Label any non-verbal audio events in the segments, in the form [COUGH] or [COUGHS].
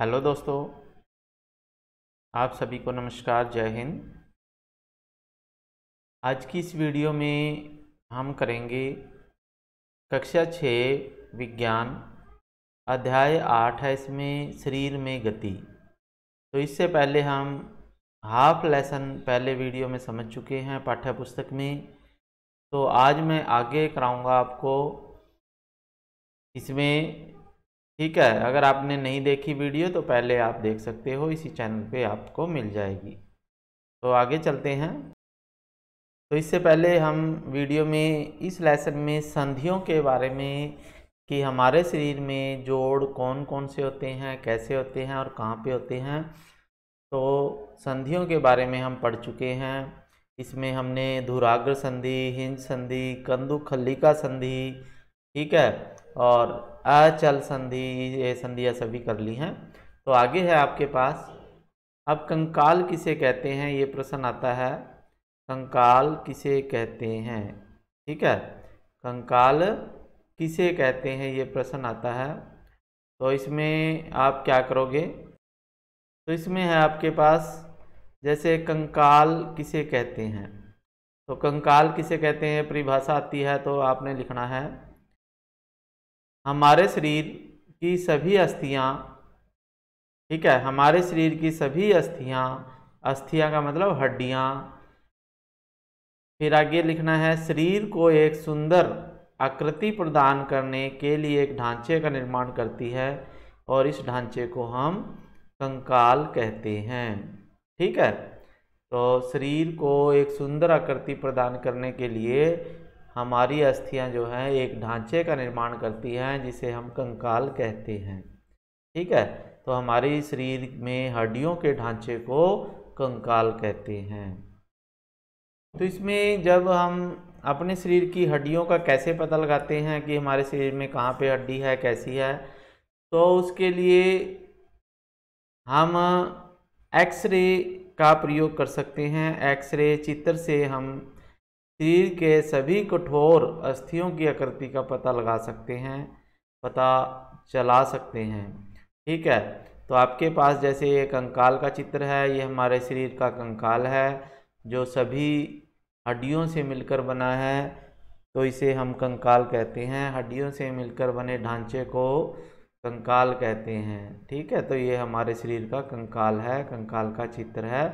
hello दोस्तों आप सभी को नमस्कार जय हिंद आज की इस वीडियो में हम करेंगे कक्षा छः विज्ञान अध्याय आठ है इसमें शरीर में गति तो इससे पहले हम हाफ लेसन पहले वीडियो में समझ चुके हैं पाठ्य पुस्तक में तो आज मैं आगे कराऊंगा आपको इसमें ठीक है अगर आपने नहीं देखी वीडियो तो पहले आप देख सकते हो इसी चैनल पे आपको मिल जाएगी तो आगे चलते हैं तो इससे पहले हम वीडियो में इस लेसन में संधियों के बारे में कि हमारे शरीर में जोड़ कौन कौन से होते हैं कैसे होते हैं और कहाँ पे होते हैं तो संधियों के बारे में हम पढ़ चुके हैं इसमें हमने धुराग्र संधि हिंज संधि कंदुखल्लिका संधि ठीक है और अचल संधि ये संधियाँ सभी कर ली हैं तो आगे है आपके पास अब कंकाल किसे कहते हैं ये प्रश्न आता है कंकाल किसे कहते हैं ठीक है कंकाल किसे कहते हैं ये प्रश्न आता है तो इसमें आप क्या करोगे तो इसमें है आपके पास जैसे कंकाल किसे कहते हैं तो कंकाल किसे कहते हैं परिभाषा आती है तो आपने लिखना है हमारे शरीर की सभी अस्थियाँ ठीक है हमारे शरीर की सभी अस्थियाँ अस्थियाँ का मतलब हड्डियाँ फिर आगे लिखना है शरीर को एक सुंदर आकृति प्रदान करने के लिए एक ढांचे का निर्माण करती है और इस ढांचे को हम कंकाल कहते हैं ठीक है तो शरीर को एक सुंदर आकृति प्रदान करने के लिए हमारी अस्थियां जो हैं एक ढांचे का निर्माण करती हैं जिसे हम कंकाल कहते हैं ठीक है तो हमारे शरीर में हड्डियों के ढांचे को कंकाल कहते हैं तो इसमें जब हम अपने शरीर की हड्डियों का कैसे पता लगाते हैं कि हमारे शरीर में कहाँ पे हड्डी है कैसी है तो उसके लिए हम एक्सरे का प्रयोग कर सकते हैं एक्सरे चित्र से हम शरीर के सभी कठोर अस्थियों की आकृति का पता लगा सकते हैं पता चला सकते हैं ठीक है तो आपके पास जैसे ये कंकाल का चित्र है ये हमारे शरीर का कंकाल है जो सभी हड्डियों से मिलकर बना है तो इसे हम कंकाल कहते हैं हड्डियों से मिलकर बने ढांचे को कंकाल कहते हैं ठीक है तो ये हमारे शरीर का कंकाल है कंकाल का चित्र है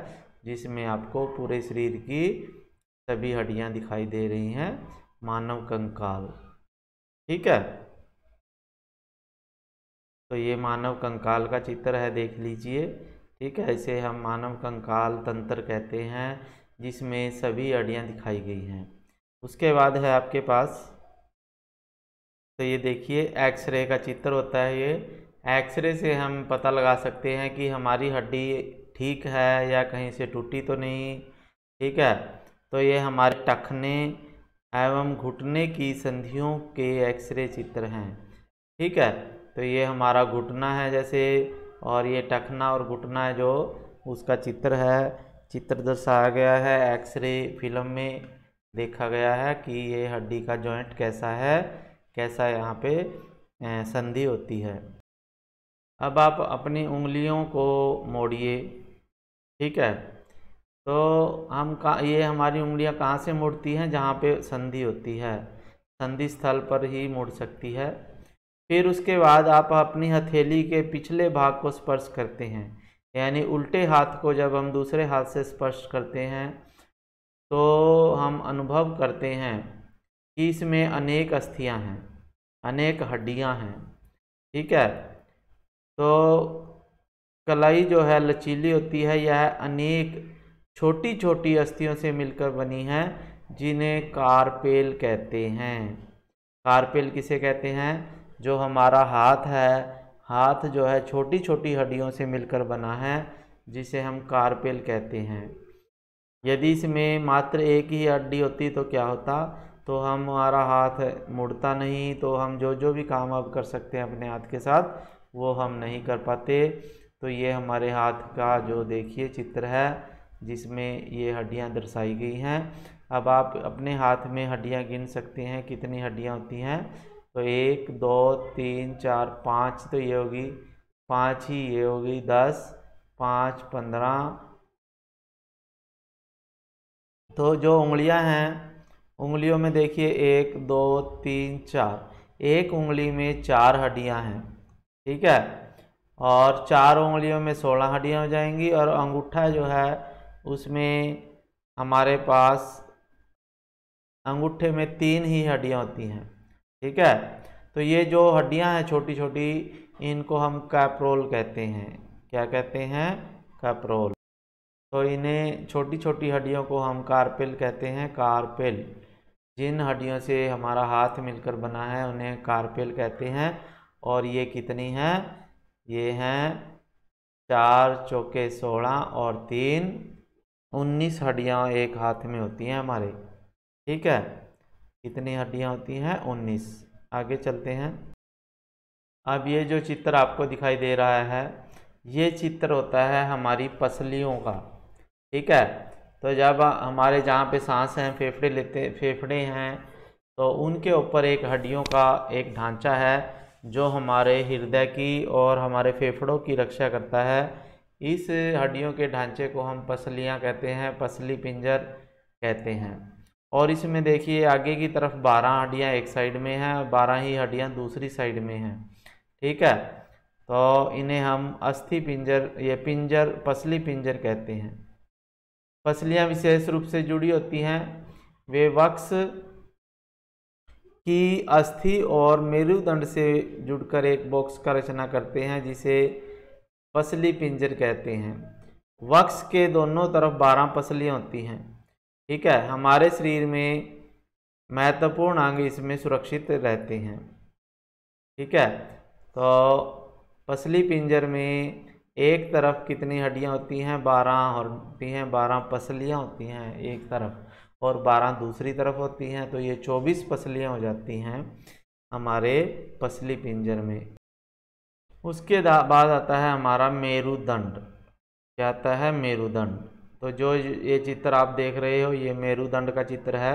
जिसमें आपको पूरे शरीर की सभी हड्डियां दिखाई दे रही हैं मानव कंकाल ठीक है तो ये मानव कंकाल का चित्र है देख लीजिए ठीक है इसे हम मानव कंकाल तंत्र कहते हैं जिसमें सभी हड्डियाँ दिखाई गई हैं उसके बाद है आपके पास तो ये देखिए एक्सरे का चित्र होता है ये एक्सरे से हम पता लगा सकते हैं कि हमारी हड्डी ठीक है या कहीं से टूटी तो नहीं ठीक है तो ये हमारे टखने एवं घुटने की संधियों के एक्सरे चित्र हैं ठीक है तो ये हमारा घुटना है जैसे और ये टखना और घुटना है जो उसका चित्र है चित्र दर्शाया गया है एक्सरे फिल्म में देखा गया है कि ये हड्डी का जॉइंट कैसा है कैसा यहाँ पे संधि होती है अब आप अपनी उंगलियों को मोड़िए ठीक है तो हम का ये हमारी उंगलियां कहाँ से मुड़ती हैं जहाँ पे संधि होती है संधि स्थल पर ही मुड़ सकती है फिर उसके बाद आप अपनी हथेली के पिछले भाग को स्पर्श करते हैं यानी उल्टे हाथ को जब हम दूसरे हाथ से स्पर्श करते हैं तो हम अनुभव करते हैं कि इसमें अनेक अस्थियां हैं अनेक हड्डियां हैं ठीक है तो कलाई जो है लचीली होती है यह अनेक छोटी छोटी अस्थियों से मिलकर बनी हैं जिन्हें कारपेल कहते हैं कारपेल किसे कहते हैं जो हमारा हाथ है हाथ जो है छोटी छोटी हड्डियों से मिलकर बना है जिसे हम कारपेल कहते हैं यदि इसमें मात्र एक ही हड्डी होती तो क्या होता तो हम हमारा हाथ मुड़ता नहीं तो हम जो जो भी काम अब कर सकते हैं अपने हाथ के साथ वो हम नहीं कर पाते तो ये हमारे हाथ का जो देखिए चित्र है जिसमें ये हड्डियाँ दर्शाई गई हैं अब आप अपने हाथ में हड्डियाँ गिन सकते हैं कितनी हड्डियाँ होती हैं तो एक दो तीन चार पाँच तो ये होगी पाँच ही ये होगी दस पाँच पंद्रह तो जो उंगलियां हैं उंगलियों में देखिए एक दो तीन चार एक उंगली में चार हड्डियां हैं ठीक है और चार उंगलियों में सोलह हड्डियां हो जाएंगी और अंगूठा जो है उसमें हमारे पास अंगूठे में तीन ही हड्डियाँ होती हैं ठीक है तो ये जो हड्डियाँ हैं छोटी छोटी इनको हम कैप्रोल कहते हैं क्या कहते हैं कैप्रोल तो इन्हें छोटी छोटी हड्डियों को हम कारपेल कहते हैं कारपेल जिन हड्डियों से हमारा हाथ मिलकर बना है उन्हें कारपेल कहते हैं और ये कितनी हैं ये हैं चार चौके सोलह और तीन उन्नीस हड्डियाँ एक हाथ में होती हैं हमारे ठीक है कितनी हड्डियाँ होती हैं उन्नीस आगे चलते हैं अब ये जो चित्र आपको दिखाई दे रहा है ये चित्र होता है हमारी पसलियों का ठीक है तो जब हमारे जहाँ पे सांस हैं फेफड़े लेते फेफड़े हैं तो उनके ऊपर एक हड्डियों का एक ढांचा है जो हमारे हृदय की और हमारे फेफड़ों की रक्षा करता है इस हड्डियों के ढांचे को हम पसलियाँ कहते हैं पसली पिंजर कहते हैं और इसमें देखिए आगे की तरफ बारह हड्डियाँ एक साइड में हैं और बारह ही हड्डियाँ दूसरी साइड में हैं ठीक है तो इन्हें हम अस्थि पिंजर ये पिंजर पसली पिंजर कहते हैं पसलियाँ विशेष रूप से जुड़ी होती हैं वे वक्स की अस्थि और मेरुदंड से जुड़कर एक बॉक्स का रचना करते हैं जिसे पसली पिंजर कहते हैं वक्स के दोनों तरफ बारह पसलियाँ होती हैं ठीक है हमारे शरीर में महत्वपूर्ण अंग इसमें सुरक्षित रहते हैं ठीक है तो पसली पिंजर में एक तरफ कितनी हड्डियाँ होती हैं बारह होती हैं बारह पसलियाँ होती हैं एक तरफ और बारह दूसरी तरफ होती हैं तो ये चौबीस पसलियाँ हो जाती हैं हमारे पसली पिंजर में उसके बाद आता है हमारा मेरुदंड क्या आता है मेरुदंड तो जो ये चित्र आप देख रहे हो ये मेरुदंड का चित्र है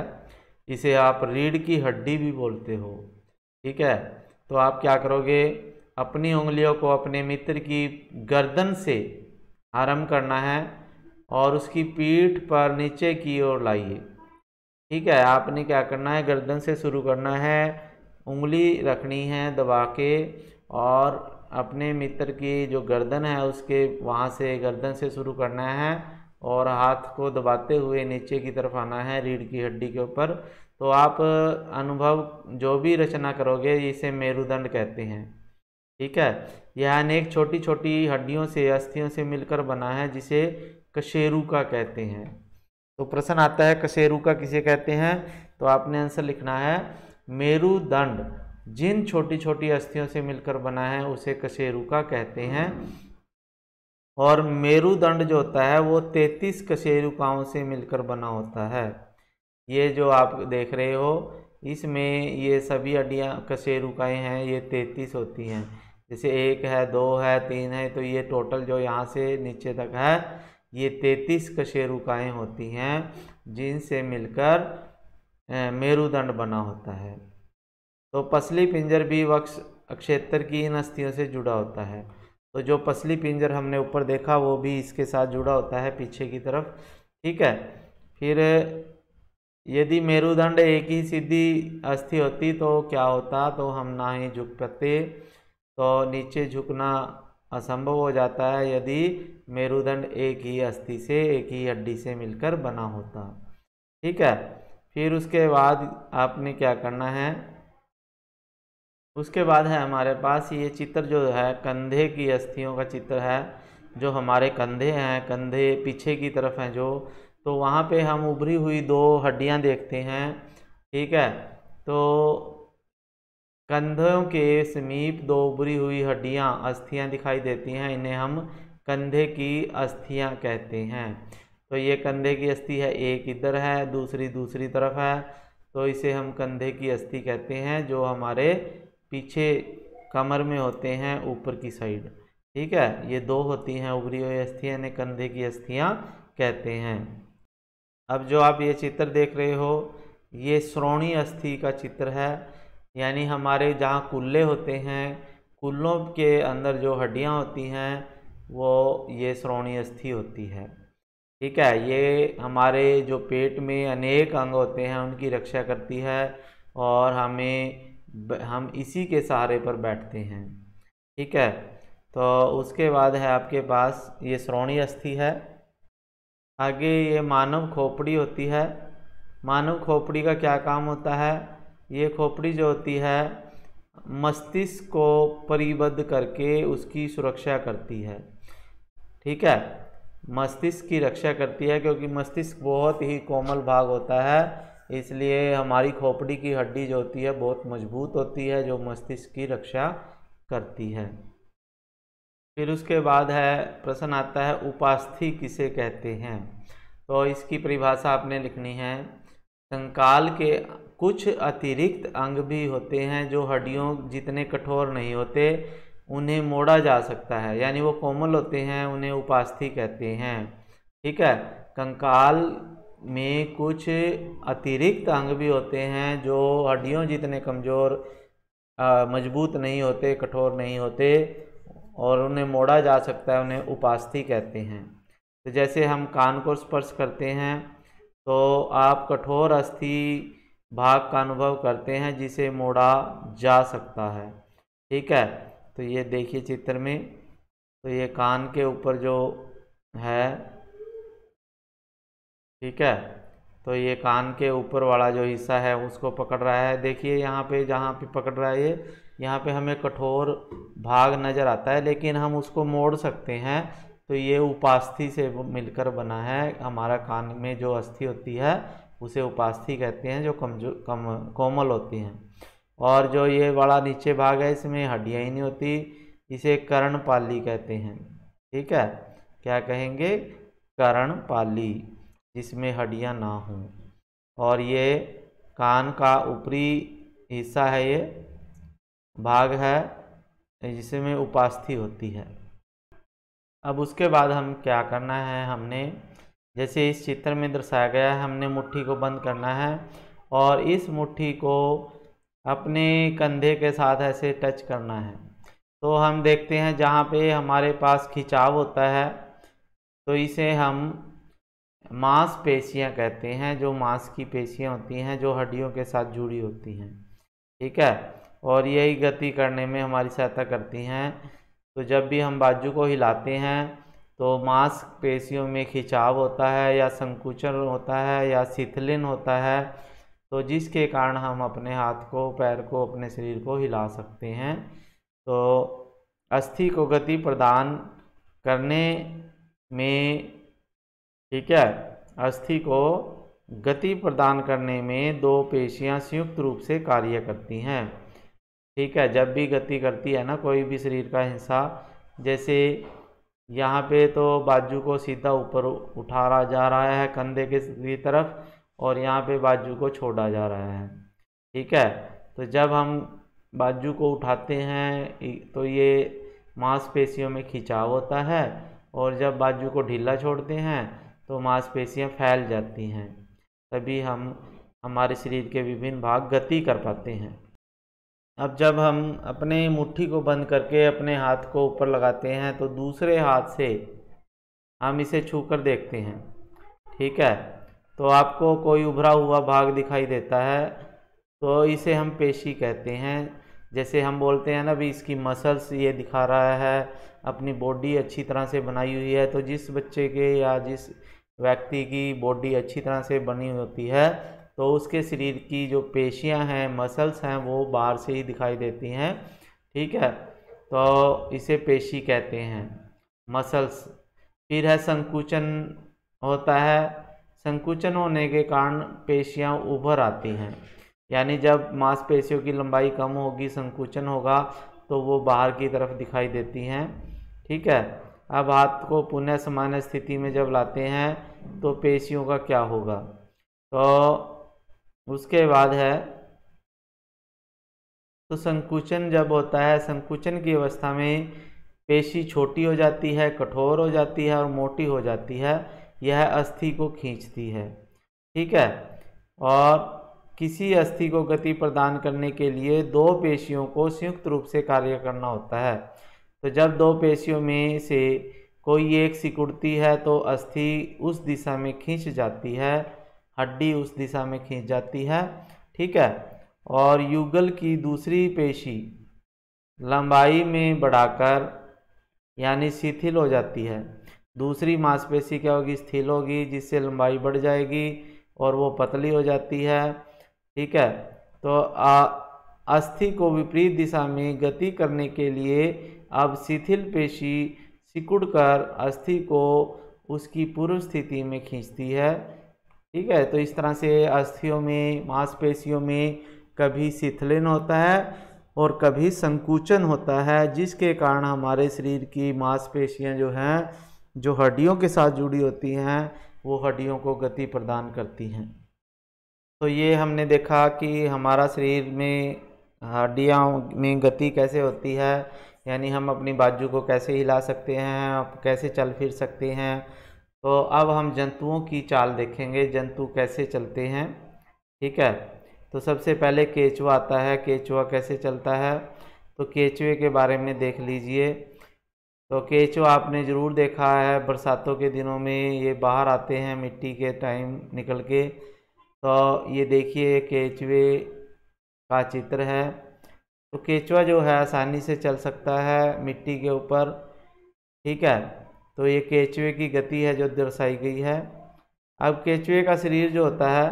इसे आप रीढ़ की हड्डी भी बोलते हो ठीक है तो आप क्या करोगे अपनी उंगलियों को अपने मित्र की गर्दन से आरंभ करना है और उसकी पीठ पर नीचे की ओर लाइए ठीक है आपने क्या करना है गर्दन से शुरू करना है उंगली रखनी है दबा के और अपने मित्र की जो गर्दन है उसके वहाँ से गर्दन से शुरू करना है और हाथ को दबाते हुए नीचे की तरफ आना है रीढ़ की हड्डी के ऊपर तो आप अनुभव जो भी रचना करोगे इसे मेरुदंड कहते हैं ठीक है यह अनेक छोटी छोटी हड्डियों से अस्थियों से मिलकर बना है जिसे कशेरुका कहते हैं तो प्रश्न आता है कशेरुका किसे कहते हैं तो आपने आंसर लिखना है मेरुदंड जिन छोटी छोटी अस्थियों से मिलकर बना है उसे कशेरुका कहते हैं और मेरुदंड जो होता है वो तैतीस कशेरुकाओं से मिलकर बना होता है ये जो आप देख रहे हो इसमें ये सभी अड्डियाँ कशेरुकाएँ हैं ये तैतीस होती हैं जैसे एक है दो है तीन है तो ये टोटल जो यहाँ से नीचे तक है ये तैतीस कशेरुकाएँ होती हैं जिनसे मिलकर मेरुदंड बना होता है तो पसली पिंजर भी वक्ष क्षेत्र की इन अस्थियों से जुड़ा होता है तो जो पसली पिंजर हमने ऊपर देखा वो भी इसके साथ जुड़ा होता है पीछे की तरफ ठीक है फिर यदि मेरुदंड एक ही सीधी अस्थि होती तो क्या होता तो हम ना ही झुक पाते तो नीचे झुकना असंभव हो जाता है यदि मेरुदंड एक ही अस्थि से एक ही हड्डी से मिलकर बना होता ठीक है फिर उसके बाद आपने क्या करना है उसके बाद है हमारे पास ये चित्र जो है कंधे की अस्थियों का चित्र है जो हमारे कंधे हैं कंधे पीछे की तरफ हैं जो तो वहाँ पे हम उभरी हुई दो हड्डियाँ देखते हैं ठीक है तो कंधों के समीप दो उभरी हुई हड्डियाँ अस्थियाँ दिखाई देती हैं इन्हें हम कंधे की अस्थियाँ कहते हैं तो ये कंधे की अस्थि है एक इधर है दूसरी दूसरी तरफ है तो इसे हम कंधे की अस्थि कहते हैं जो हमारे पीछे कमर में होते हैं ऊपर की साइड ठीक है ये दो होती हैं उभरी हुई अस्थियाँ इन्हें कंधे की अस्थियाँ कहते हैं अब जो आप ये चित्र देख रहे हो ये श्रोणी अस्थि का चित्र है यानी हमारे जहाँ कुल्ले होते हैं कुल्लों के अंदर जो हड्डियाँ होती हैं वो ये श्रोणी अस्थि होती है ठीक है ये हमारे जो पेट में अनेक अंग होते हैं उनकी रक्षा करती है और हमें हम इसी के सहारे पर बैठते हैं ठीक है तो उसके बाद है आपके पास ये श्रोणी अस्थि है आगे ये मानव खोपड़ी होती है मानव खोपड़ी का क्या काम होता है ये खोपड़ी जो होती है मस्तिष्क को परिबद्ध करके उसकी सुरक्षा करती है ठीक है मस्तिष्क की रक्षा करती है क्योंकि मस्तिष्क बहुत ही कोमल भाग होता है इसलिए हमारी खोपड़ी की हड्डी जो होती है बहुत मजबूत होती है जो मस्तिष्क की रक्षा करती है फिर उसके बाद है प्रश्न आता है उपास्थि किसे कहते हैं तो इसकी परिभाषा आपने लिखनी है कंकाल के कुछ अतिरिक्त अंग भी होते हैं जो हड्डियों जितने कठोर नहीं होते उन्हें मोड़ा जा सकता है यानी वो कोमल होते हैं उन्हें उपास्थि कहते हैं ठीक है कंकाल में कुछ अतिरिक्त अंग भी होते हैं जो हड्डियों जितने कमज़ोर मजबूत नहीं होते कठोर नहीं होते और उन्हें मोड़ा जा सकता है उन्हें उपास्थि कहते हैं तो जैसे हम कान को स्पर्श करते हैं तो आप कठोर अस्थि भाग का अनुभव करते हैं जिसे मोड़ा जा सकता है ठीक है तो ये देखिए चित्र में तो ये कान के ऊपर जो है ठीक है तो ये कान के ऊपर वाला जो हिस्सा है उसको पकड़ रहा है देखिए यहाँ पे जहाँ पे पकड़ रहा है ये यहाँ पे हमें कठोर भाग नज़र आता है लेकिन हम उसको मोड़ सकते हैं तो ये उपास्थि से मिलकर बना है हमारा कान में जो अस्थि होती है उसे उपास्थि कहते हैं जो कमजो कम कोमल होती हैं और जो ये वाला नीचे भाग है इसमें हड्डियाँ ही नहीं होती इसे कर्णपाली कहते हैं ठीक है क्या कहेंगे कर्णपाली जिसमें हड्डियाँ ना हों और ये कान का ऊपरी हिस्सा है ये भाग है जिसमें उपास्थि होती है अब उसके बाद हम क्या करना है हमने जैसे इस चित्र में दर्शाया गया है हमने मुट्ठी को बंद करना है और इस मुट्ठी को अपने कंधे के साथ ऐसे टच करना है तो हम देखते हैं जहाँ पे हमारे पास खिंचाव होता है तो इसे हम मांसपेशियां कहते हैं जो मांस की पेशियां होती हैं जो हड्डियों के साथ जुड़ी होती हैं ठीक है और यही गति करने में हमारी सहायता करती हैं तो जब भी हम बाजू को हिलाते हैं तो मांस पेशियों में खिंचाव होता है या संकुचन होता है या शिथिलिन होता है तो जिसके कारण हम अपने हाथ को पैर को अपने शरीर को हिला सकते हैं तो अस्थि को गति प्रदान करने में ठीक है अस्थि को गति प्रदान करने में दो पेशियां संयुक्त रूप से कार्य करती हैं ठीक है जब भी गति करती है ना कोई भी शरीर का हिस्सा जैसे यहाँ पे तो बाजू को सीधा ऊपर उठा रहा जा रहा है कंधे के तरफ और यहाँ पे बाजू को छोड़ा जा रहा है ठीक है तो जब हम बाजू को उठाते हैं तो ये मांसपेशियों में खिंचाव होता है और जब बाजू को ढीला छोड़ते हैं तो मांसपेशियाँ फैल जाती हैं तभी हम हमारे शरीर के विभिन्न भाग गति कर पाते हैं अब जब हम अपने मुट्ठी को बंद करके अपने हाथ को ऊपर लगाते हैं तो दूसरे हाथ से हम इसे छू कर देखते हैं ठीक है तो आपको कोई उभरा हुआ भाग दिखाई देता है तो इसे हम पेशी कहते हैं जैसे हम बोलते हैं ना भी इसकी मसल्स ये दिखा रहा है अपनी बॉडी अच्छी तरह से बनाई हुई है तो जिस बच्चे के या जिस व्यक्ति की बॉडी अच्छी तरह से बनी होती है तो उसके शरीर की जो पेशियां हैं मसल्स हैं वो बाहर से ही दिखाई देती हैं ठीक है तो इसे पेशी कहते हैं मसल्स फिर है संकुचन होता है संकुचन होने के कारण पेशियां उभर आती हैं यानी जब मांसपेशियों की लंबाई कम होगी संकुचन होगा तो वो बाहर की तरफ दिखाई देती हैं ठीक है अब हाथ को पुनः समान स्थिति में जब लाते हैं तो पेशियों का क्या होगा तो उसके बाद है तो संकुचन जब होता है संकुचन की अवस्था में पेशी छोटी हो जाती है कठोर हो जाती है और मोटी हो जाती है यह अस्थि को खींचती है ठीक है और किसी अस्थि को गति प्रदान करने के लिए दो पेशियों को संयुक्त रूप से कार्य करना होता है तो जब दो पेशियों में से कोई एक सिकुड़ती है तो अस्थि उस दिशा में खींच जाती है हड्डी उस दिशा में खींच जाती है ठीक है और युगल की दूसरी पेशी लंबाई में बढ़ाकर यानी शिथिल हो जाती है दूसरी मांसपेशी क्या होगी स्थिल होगी जिससे लंबाई बढ़ जाएगी और वो पतली हो जाती है ठीक है तो अस्थि को विपरीत दिशा में गति करने के लिए अब शिथिल पेशी सिकुड़कर अस्थि को उसकी पूर्व स्थिति में खींचती है ठीक है तो इस तरह से अस्थियों में मांसपेशियों में कभी शिथिलन होता है और कभी संकुचन होता है जिसके कारण हमारे शरीर की मांसपेशियां जो हैं जो हड्डियों के साथ जुड़ी होती हैं वो हड्डियों को गति प्रदान करती हैं तो ये हमने देखा कि हमारा शरीर में हड्डियों में गति कैसे होती है यानी हम अपनी बाजू को कैसे हिला सकते हैं कैसे चल फिर सकते हैं तो अब हम जंतुओं की चाल देखेंगे जंतु कैसे चलते हैं ठीक है तो सबसे पहले केचुआ आता है केचुआ कैसे चलता है तो केचुए के बारे में देख लीजिए तो केचुआ आपने ज़रूर देखा है बरसातों के दिनों में ये बाहर आते हैं मिट्टी के टाइम निकल के तो ये देखिए केचुए का चित्र है तो केचुआ जो है आसानी से चल सकता है मिट्टी के ऊपर ठीक है तो ये केचुए की गति है जो दर्शाई गई है अब केचुए का शरीर जो होता है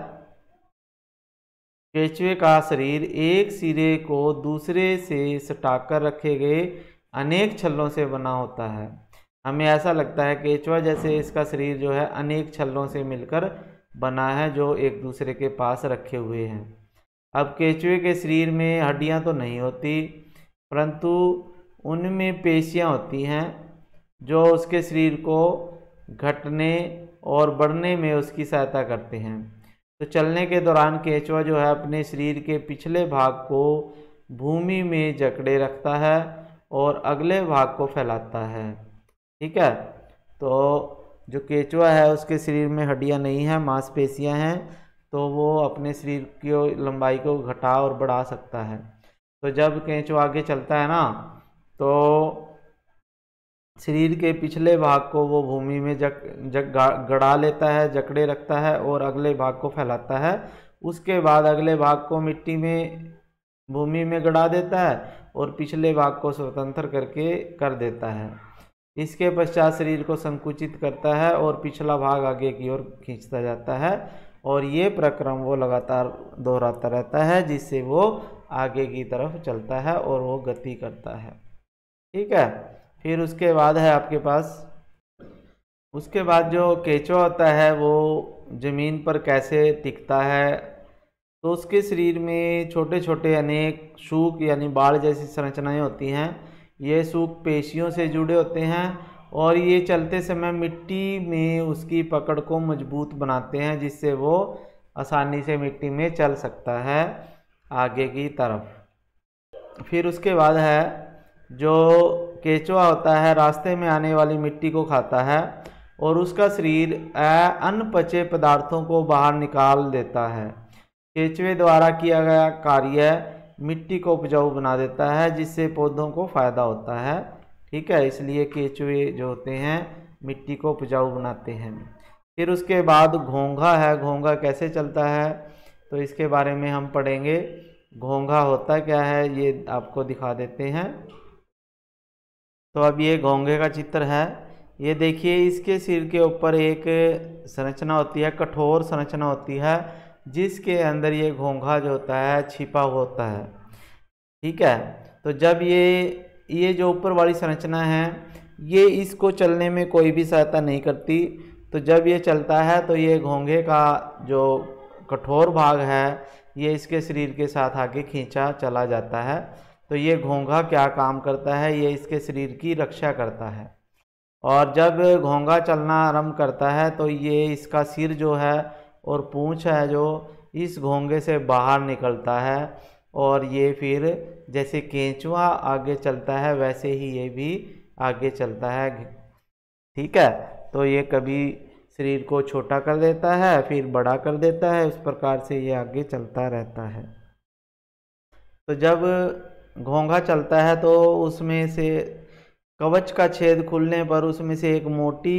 केचुए का शरीर एक सिरे को दूसरे से सटाकर रखे गए अनेक छलों से बना होता है हमें ऐसा लगता है केचुआ जैसे इसका शरीर जो है अनेक छलों से मिलकर बना है जो एक दूसरे के पास रखे हुए हैं अब केचुए के शरीर में हड्डियां तो नहीं होती परंतु उनमें पेशियां होती हैं जो उसके शरीर को घटने और बढ़ने में उसकी सहायता करते हैं तो चलने के दौरान केचुआ जो है अपने शरीर के पिछले भाग को भूमि में जकड़े रखता है और अगले भाग को फैलाता है ठीक है तो जो केचुआ है उसके शरीर में हड्डियां नहीं हैं मांसपेशियां हैं तो वो अपने शरीर की लंबाई को घटा और बढ़ा सकता है तो जब कैंचो आगे चलता है ना तो शरीर के पिछले भाग को वो भूमि में जक जक गड़ा लेता है जकड़े रखता है और अगले भाग को फैलाता है उसके बाद अगले भाग को मिट्टी में भूमि में गड़ा देता है और पिछले भाग को स्वतंत्र करके कर देता है इसके पश्चात शरीर को संकुचित करता है और पिछला भाग आगे की ओर खींचता जाता है और ये प्रक्रम वो लगातार दोहराता रहता है जिससे वो आगे की तरफ चलता है और वो गति करता है ठीक है फिर उसके बाद है आपके पास उसके बाद जो केचवा होता है वो ज़मीन पर कैसे टिकता है तो उसके शरीर में छोटे छोटे अनेक सूख यानी बाढ़ जैसी संरचनाएं होती हैं ये सूख पेशियों से जुड़े होते हैं और ये चलते समय मिट्टी में उसकी पकड़ को मजबूत बनाते हैं जिससे वो आसानी से मिट्टी में चल सकता है आगे की तरफ फिर उसके बाद है जो केचवा होता है रास्ते में आने वाली मिट्टी को खाता है और उसका शरीर अनपचे पदार्थों को बाहर निकाल देता है केचवे द्वारा किया गया कार्य मिट्टी को उपजाऊ बना देता है जिससे पौधों को फ़ायदा होता है ठीक है इसलिए केचुए जो होते हैं मिट्टी को उपजाऊ बनाते हैं फिर उसके बाद घोंघा है घोंघा कैसे चलता है तो इसके बारे में हम पढ़ेंगे घोंघा होता क्या है ये आपको दिखा देते हैं तो अब ये घोंघे का चित्र है ये देखिए इसके सिर के ऊपर एक संरचना होती है कठोर संरचना होती है जिसके अंदर ये घोंघा जो होता है छिपा होता है ठीक है तो जब ये ये जो ऊपर वाली संरचना है ये इसको चलने में कोई भी सहायता नहीं करती तो जब ये चलता है तो ये घोंघे का जो कठोर भाग है ये इसके शरीर के साथ आगे खींचा चला जाता है तो ये घोंघा क्या काम करता है ये इसके शरीर की रक्षा करता है और जब घोंघा चलना आरंभ करता है तो ये इसका सिर जो है और पूँछ है जो इस घोंघे से बाहर निकलता है और ये फिर जैसे केंचुआ आगे चलता है वैसे ही ये भी आगे चलता है ठीक है तो ये कभी शरीर को छोटा कर देता है फिर बड़ा कर देता है उस प्रकार से ये आगे चलता रहता है तो जब घोंघा चलता है तो उसमें से कवच का छेद खुलने पर उसमें से एक मोटी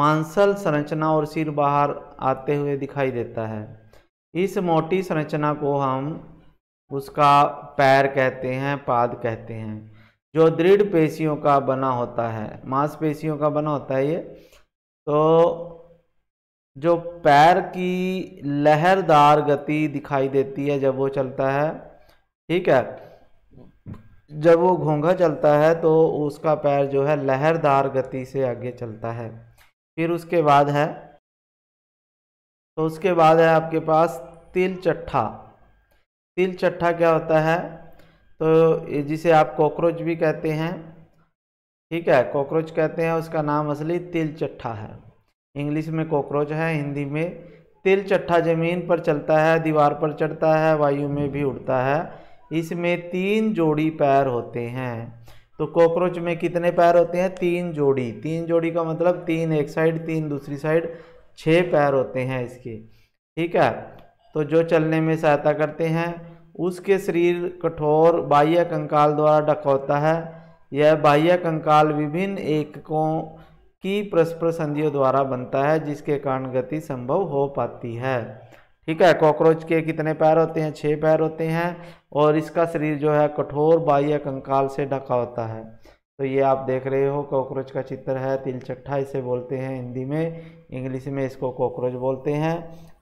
मांसल संरचना और सिर बाहर आते हुए दिखाई देता है इस मोटी संरचना को हम उसका पैर कहते हैं पाद कहते हैं जो दृढ़ पेशियों का बना होता है मांसपेशियों का बना होता है ये तो जो पैर की लहरदार गति दिखाई देती है जब वो चलता है ठीक है जब वो घोंघा चलता है तो उसका पैर जो है लहरदार गति से आगे चलता है फिर उसके बाद है तो उसके बाद है आपके पास तिल चट्ठा तिल चट्ठा क्या होता है तो जिसे आप कॉकरोच भी कहते हैं ठीक है कॉकरोच कहते हैं उसका नाम असली तिल चट्ठा है इंग्लिश में कॉकरोच है हिंदी में तिल चट्ठा जमीन पर चलता है दीवार पर चढ़ता है वायु में भी उड़ता है इसमें तीन जोड़ी पैर होते हैं तो कॉकरोच में कितने पैर होते हैं तीन जोड़ी तीन जोड़ी का मतलब तीन एक साइड तीन दूसरी साइड छः पैर होते हैं इसके ठीक है तो जो चलने में सहायता करते हैं उसके शरीर कठोर बाह्य कंकाल द्वारा ढका होता है यह बाह्य कंकाल विभिन्न एककों की परस्पर संधियों द्वारा बनता है जिसके कारण गति संभव हो पाती है ठीक है कॉकरोच के कितने पैर होते हैं छः पैर होते हैं और इसका शरीर जो है कठोर बाह्य कंकाल से ढका होता है तो ये आप देख रहे हो कॉकरोच का चित्र है चट्ठा इसे बोलते हैं हिंदी में इंग्लिश में इसको कॉकरोच बोलते हैं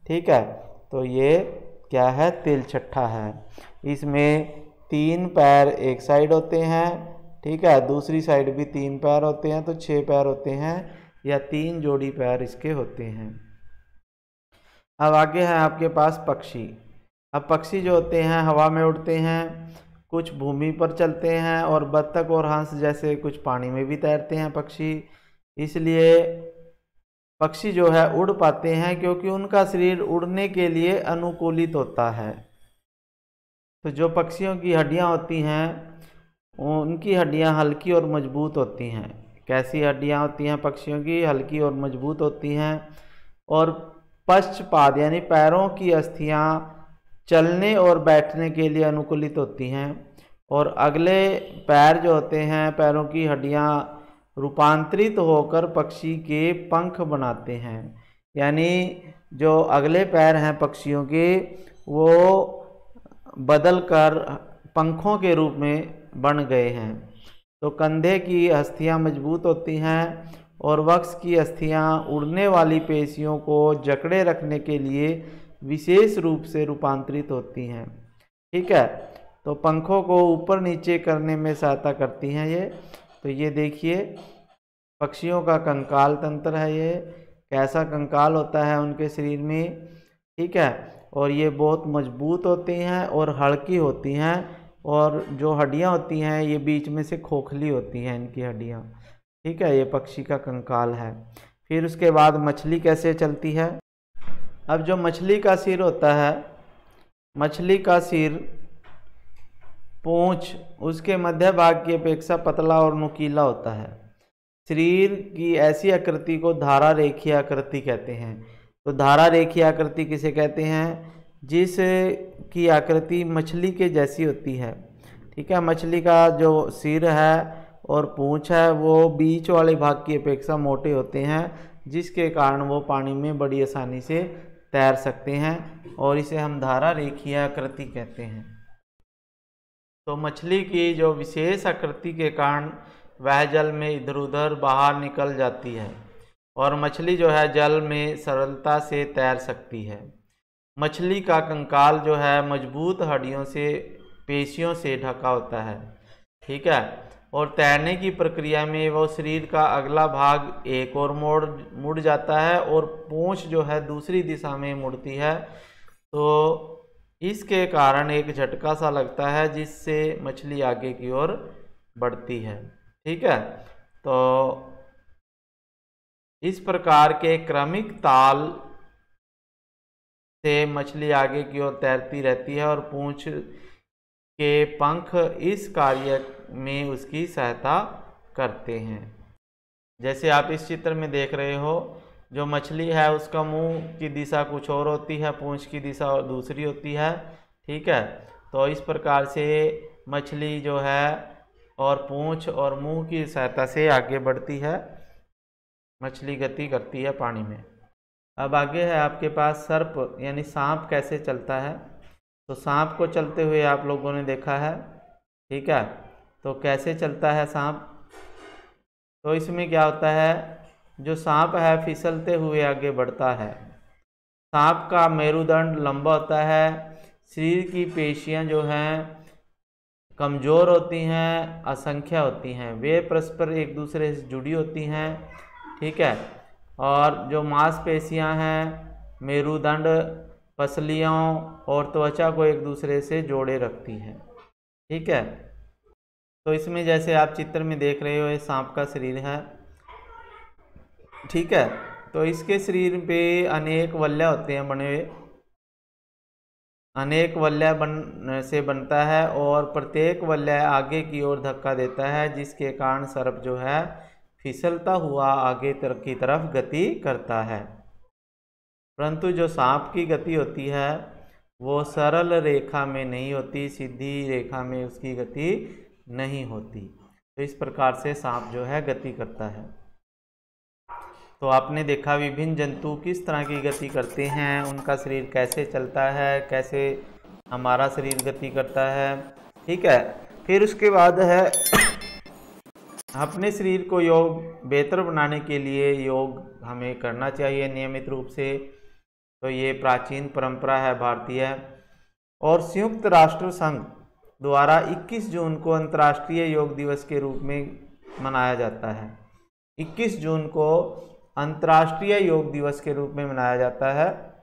ठीक है तो ये क्या है तिल छट्ठा है इसमें तीन पैर एक साइड होते हैं ठीक है दूसरी साइड भी तीन पैर होते हैं तो छः पैर होते हैं या तीन जोड़ी पैर इसके होते हैं अब आगे हैं आपके पास पक्षी अब पक्षी जो होते हैं हवा में उड़ते हैं कुछ भूमि पर चलते हैं और बत्तख और हंस जैसे कुछ पानी में भी तैरते हैं पक्षी इसलिए पक्षी जो है उड़ पाते हैं क्योंकि उनका शरीर उड़ने के लिए अनुकूलित होता है तो जो पक्षियों की हड्डियाँ होती हैं उनकी हड्डियाँ हल्की और मजबूत होती हैं कैसी हड्डियाँ होती हैं पक्षियों की हल्की और मजबूत होती हैं और पश्चपाद यानी पैरों की अस्थियाँ चलने और बैठने के लिए अनुकूलित होती हैं और अगले पैर जो होते हैं पैरों की हड्डियाँ रूपांतरित होकर पक्षी के पंख बनाते हैं यानी जो अगले पैर हैं पक्षियों के वो बदल कर पंखों के रूप में बन गए हैं तो कंधे की अस्थियाँ मजबूत होती हैं और वक्स की अस्थियां उड़ने वाली पेशियों को जकड़े रखने के लिए विशेष रूप से रूपांतरित होती हैं ठीक है तो पंखों को ऊपर नीचे करने में सहायता करती हैं ये तो ये देखिए पक्षियों का कंकाल तंत्र है ये कैसा कंकाल होता है उनके शरीर में ठीक है और ये बहुत मजबूत होती हैं और हल्की होती हैं और जो हड्डियाँ होती हैं ये बीच में से खोखली होती हैं इनकी हड्डियाँ ठीक है ये पक्षी का कंकाल है फिर उसके बाद मछली कैसे चलती है अब जो मछली का सिर होता है मछली का सिर पूँछ उसके मध्य भाग की अपेक्षा पतला और नुकीला होता है शरीर की ऐसी आकृति को धारा रेखीय आकृति कहते हैं तो धारा रेखीय आकृति किसे कहते हैं जिस की आकृति मछली के जैसी होती है ठीक है मछली का जो सिर है और पूँछ है वो बीच वाले भाग की अपेक्षा मोटे होते हैं जिसके कारण वो पानी में बड़ी आसानी से तैर सकते हैं और इसे हम धारा रेखीय आकृति कहते हैं तो मछली की जो विशेष आकृति के कारण वह जल में इधर उधर बाहर निकल जाती है और मछली जो है जल में सरलता से तैर सकती है मछली का कंकाल जो है मजबूत हड्डियों से पेशियों से ढका होता है ठीक है और तैरने की प्रक्रिया में वो शरीर का अगला भाग एक और मोड़ मुड़ जाता है और पूँछ जो है दूसरी दिशा में मुड़ती है तो इसके कारण एक झटका सा लगता है जिससे मछली आगे की ओर बढ़ती है ठीक है तो इस प्रकार के क्रमिक ताल से मछली आगे की ओर तैरती रहती है और पूंछ के पंख इस कार्य में उसकी सहायता करते हैं जैसे आप इस चित्र में देख रहे हो जो मछली है उसका मुंह की दिशा कुछ और होती है पूंछ की दिशा और दूसरी होती है ठीक है तो इस प्रकार से मछली जो है और पूंछ और मुंह की सहायता से आगे बढ़ती है मछली गति करती है पानी में अब आगे है आपके पास सर्प यानी सांप कैसे चलता है तो सांप को चलते हुए आप लोगों ने देखा है ठीक है तो कैसे चलता है सांप तो इसमें क्या होता है जो सांप है फिसलते हुए आगे बढ़ता है सांप का मेरुदंड लंबा होता है शरीर की पेशियाँ जो हैं कमज़ोर होती हैं असंख्या होती हैं वे परस्पर एक दूसरे से जुड़ी होती हैं ठीक है और जो मांसपेशियां हैं मेरुदंड पसलियों और त्वचा को एक दूसरे से जोड़े रखती हैं ठीक है तो इसमें जैसे आप चित्र में देख रहे हो ये सांप का शरीर है ठीक है तो इसके शरीर पे अनेक वल्य होते हैं बने हुए अनेक वल्य बन से बनता है और प्रत्येक वल्य आगे की ओर धक्का देता है जिसके कारण सर्प जो है फिसलता हुआ आगे तर, की तरफ गति करता है परंतु जो सांप की गति होती है वो सरल रेखा में नहीं होती सीधी रेखा में उसकी गति नहीं होती तो इस प्रकार से सांप जो है गति करता है तो आपने देखा विभिन्न जंतु किस तरह की गति करते हैं उनका शरीर कैसे चलता है कैसे हमारा शरीर गति करता है ठीक है फिर उसके बाद है [COUGHS] अपने शरीर को योग बेहतर बनाने के लिए योग हमें करना चाहिए नियमित रूप से तो ये प्राचीन परंपरा है भारतीय और संयुक्त राष्ट्र संघ द्वारा 21 जून को अंतर्राष्ट्रीय योग दिवस के रूप में मनाया जाता है 21 जून को अंतर्राष्ट्रीय योग दिवस के रूप में मनाया जाता है